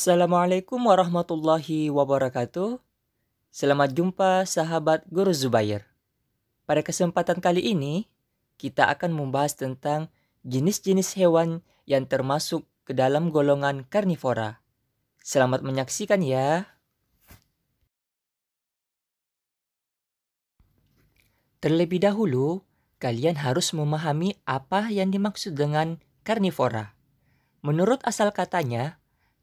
Assalamualaikum warahmatullahi wabarakatuh. Selamat jumpa sahabat Guru Zubair. Pada kesempatan kali ini, kita akan membahas tentang jenis-jenis hewan yang termasuk ke dalam golongan karnivora. Selamat menyaksikan ya. Terlebih dahulu, kalian harus memahami apa yang dimaksud dengan karnivora. Menurut asal katanya,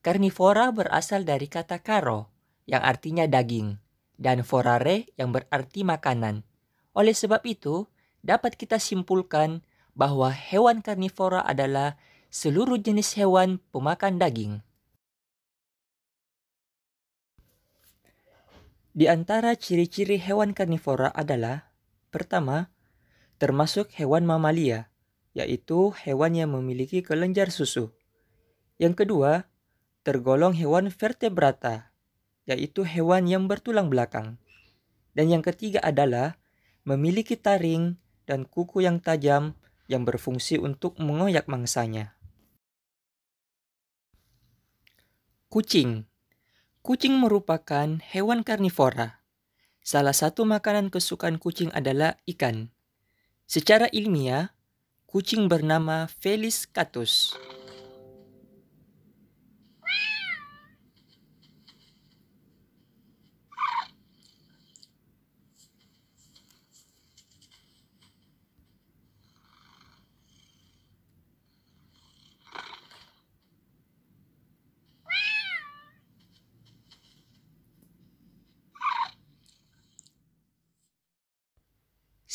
Karnivora berasal dari kata "karo" yang artinya daging, dan forare yang berarti makanan. Oleh sebab itu, dapat kita simpulkan bahwa hewan karnivora adalah seluruh jenis hewan pemakan daging. Di antara ciri-ciri hewan karnivora adalah pertama, termasuk hewan mamalia, yaitu hewan yang memiliki kelenjar susu. Yang kedua, tergolong hewan vertebrata, yaitu hewan yang bertulang belakang. Dan yang ketiga adalah memiliki taring dan kuku yang tajam yang berfungsi untuk mengoyak mangsanya. Kucing Kucing merupakan hewan karnivora. Salah satu makanan kesukaan kucing adalah ikan. Secara ilmiah, kucing bernama Felis catus.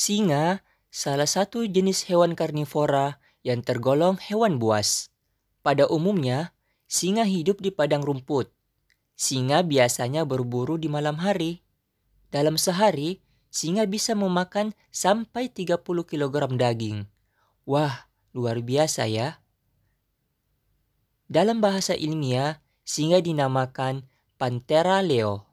Singa, salah satu jenis hewan karnivora yang tergolong hewan buas. Pada umumnya, singa hidup di padang rumput. Singa biasanya berburu di malam hari. Dalam sehari, singa bisa memakan sampai 30 kg daging. Wah, luar biasa ya. Dalam bahasa ilmiah, singa dinamakan Panthera leo.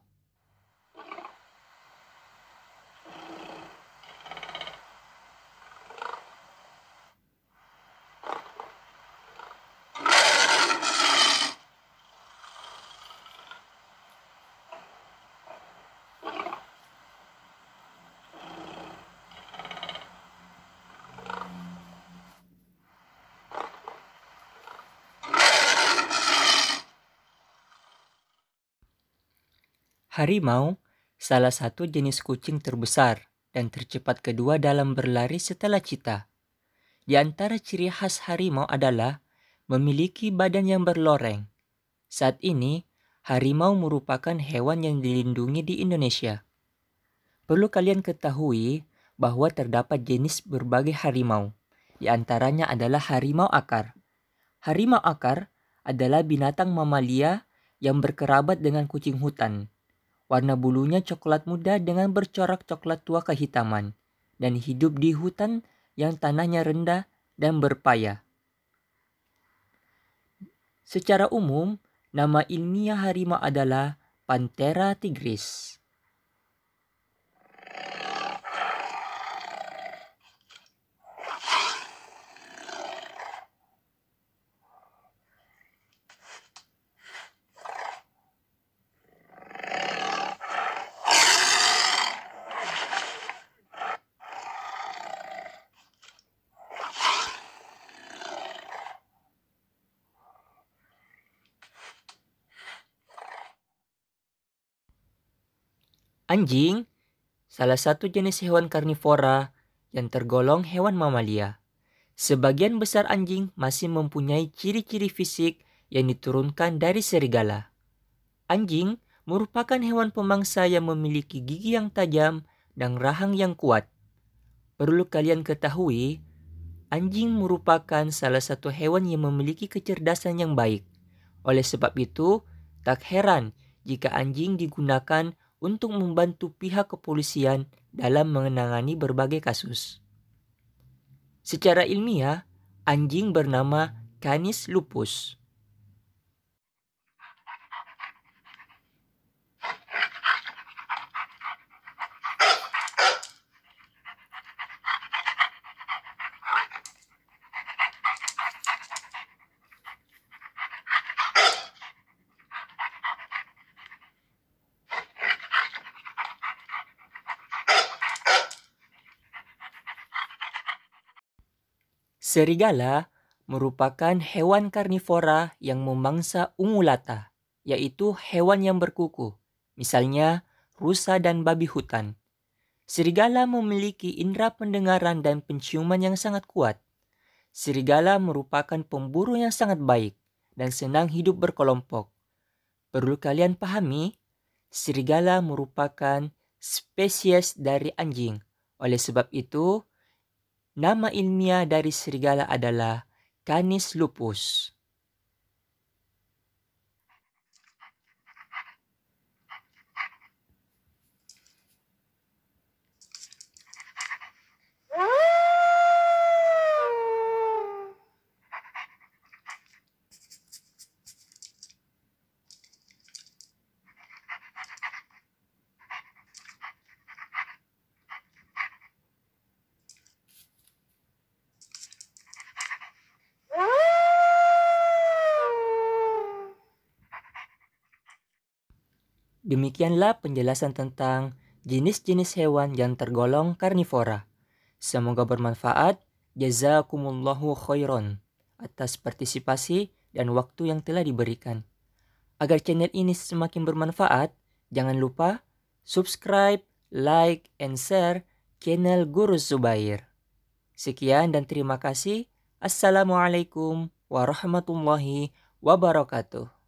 Harimau, salah satu jenis kucing terbesar dan tercepat kedua dalam berlari setelah cita. Di antara ciri khas harimau adalah memiliki badan yang berloreng. Saat ini, harimau merupakan hewan yang dilindungi di Indonesia. Perlu kalian ketahui bahwa terdapat jenis berbagai harimau. Di antaranya adalah harimau akar. Harimau akar adalah binatang mamalia yang berkerabat dengan kucing hutan Warna bulunya coklat muda dengan bercorak coklat tua kehitaman dan hidup di hutan yang tanahnya rendah dan berpaya. Secara umum, nama ilmiah harimau adalah Panthera tigris. Anjing, salah satu jenis hewan karnivora yang tergolong hewan mamalia. Sebagian besar anjing masih mempunyai ciri-ciri fisik yang diturunkan dari serigala. Anjing merupakan hewan pemangsa yang memiliki gigi yang tajam dan rahang yang kuat. Perlu kalian ketahui, anjing merupakan salah satu hewan yang memiliki kecerdasan yang baik. Oleh sebab itu, tak heran jika anjing digunakan untuk membantu pihak kepolisian dalam mengenangani berbagai kasus. Secara ilmiah, anjing bernama Canis lupus Serigala merupakan hewan karnivora yang memangsa ungulata, yaitu hewan yang berkuku, misalnya rusa dan babi hutan. Serigala memiliki indera pendengaran dan penciuman yang sangat kuat. Serigala merupakan pemburu yang sangat baik dan senang hidup berkelompok. Perlu kalian pahami, serigala merupakan spesies dari anjing. Oleh sebab itu, Nama ilmiah dari serigala adalah Canis lupus. Demikianlah penjelasan tentang jenis-jenis hewan yang tergolong karnivora. Semoga bermanfaat. Jazakumullahu khairan atas partisipasi dan waktu yang telah diberikan. Agar channel ini semakin bermanfaat, jangan lupa subscribe, like, and share channel Guru Zubair. Sekian dan terima kasih. Assalamualaikum warahmatullahi wabarakatuh.